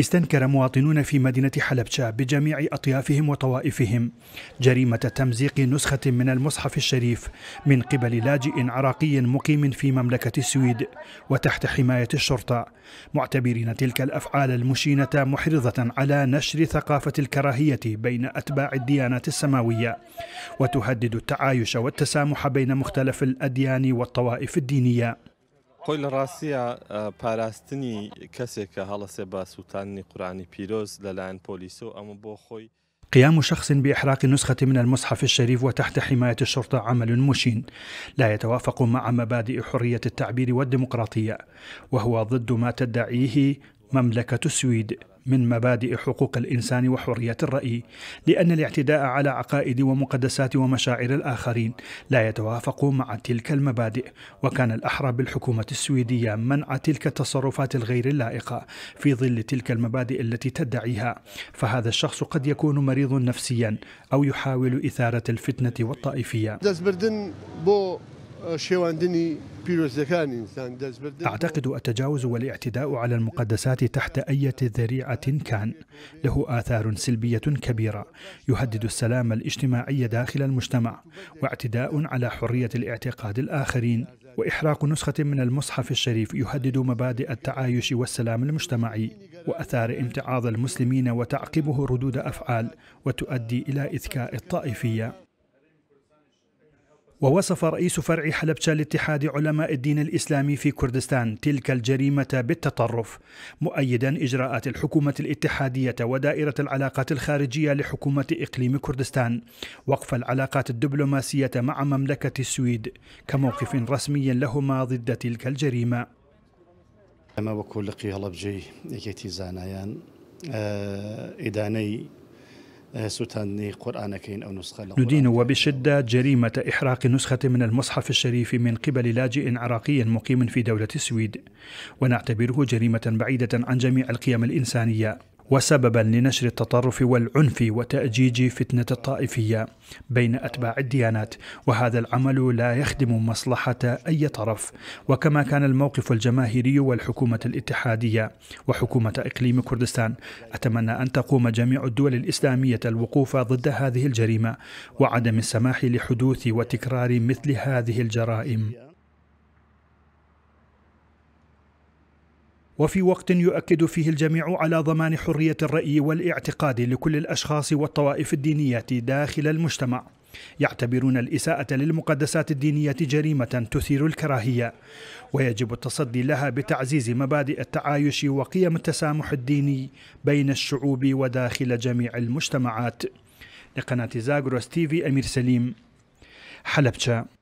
استنكر مواطنون في مدينة حلبشة بجميع أطيافهم وطوائفهم جريمة تمزيق نسخة من المصحف الشريف من قبل لاجئ عراقي مقيم في مملكة السويد وتحت حماية الشرطة معتبرين تلك الأفعال المشينة محرضة على نشر ثقافة الكراهية بين أتباع الديانات السماوية وتهدد التعايش والتسامح بين مختلف الأديان والطوائف الدينية خۆی لە ڕاستیە پاراستنی کەسێک کە هەڵەسێ بە سووتانی قورانی پیرۆز لەلایەن پۆلیس و ئەمە بۆ خۆی قيام شخص بإحراق نسخة من المصحف الشريف وتحت حماية الشرطة عمل مشين لا يتوافق مع مبادئ حرية التعبير والديمقراطية وهو ضد ما تدعيه مملكة السويد من مبادئ حقوق الانسان وحريه الراي لان الاعتداء على عقائد ومقدسات ومشاعر الاخرين لا يتوافق مع تلك المبادئ وكان الاحرى بالحكومه السويديه منع تلك التصرفات الغير اللائقه في ظل تلك المبادئ التي تدعيها فهذا الشخص قد يكون مريض نفسيا او يحاول اثاره الفتنه والطائفيه أعتقد التجاوز والاعتداء على المقدسات تحت أي ذريعة كان له آثار سلبية كبيرة يهدد السلام الاجتماعي داخل المجتمع واعتداء على حرية الاعتقاد الآخرين وإحراق نسخة من المصحف الشريف يهدد مبادئ التعايش والسلام المجتمعي وأثار امتعاض المسلمين وتعقبه ردود أفعال وتؤدي إلى إذكاء الطائفية ووصف رئيس فرع حلبشة لاتحاد علماء الدين الإسلامي في كردستان تلك الجريمة بالتطرف مؤيدا إجراءات الحكومة الاتحادية ودائرة العلاقات الخارجية لحكومة إقليم كردستان وقف العلاقات الدبلوماسية مع مملكة السويد كموقف رسمي لهما ضد تلك الجريمة أما وكل قي هلبجي يكيتي زانايان آه، إداني ندين وبشدة جريمة إحراق نسخة من المصحف الشريف من قبل لاجئ عراقي مقيم في دولة السويد ونعتبره جريمة بعيدة عن جميع القيم الإنسانية وسببا لنشر التطرف والعنف وتأجيج فتنة الطائفية بين أتباع الديانات وهذا العمل لا يخدم مصلحة أي طرف وكما كان الموقف الجماهيري والحكومة الاتحادية وحكومة إقليم كردستان أتمنى أن تقوم جميع الدول الإسلامية الوقوف ضد هذه الجريمة وعدم السماح لحدوث وتكرار مثل هذه الجرائم وفي وقت يؤكد فيه الجميع على ضمان حريه الراي والاعتقاد لكل الاشخاص والطوائف الدينيه داخل المجتمع يعتبرون الاساءه للمقدسات الدينيه جريمه تثير الكراهيه ويجب التصدي لها بتعزيز مبادئ التعايش وقيم التسامح الديني بين الشعوب وداخل جميع المجتمعات لقناه زاغروس تيفي امير سليم حلبشا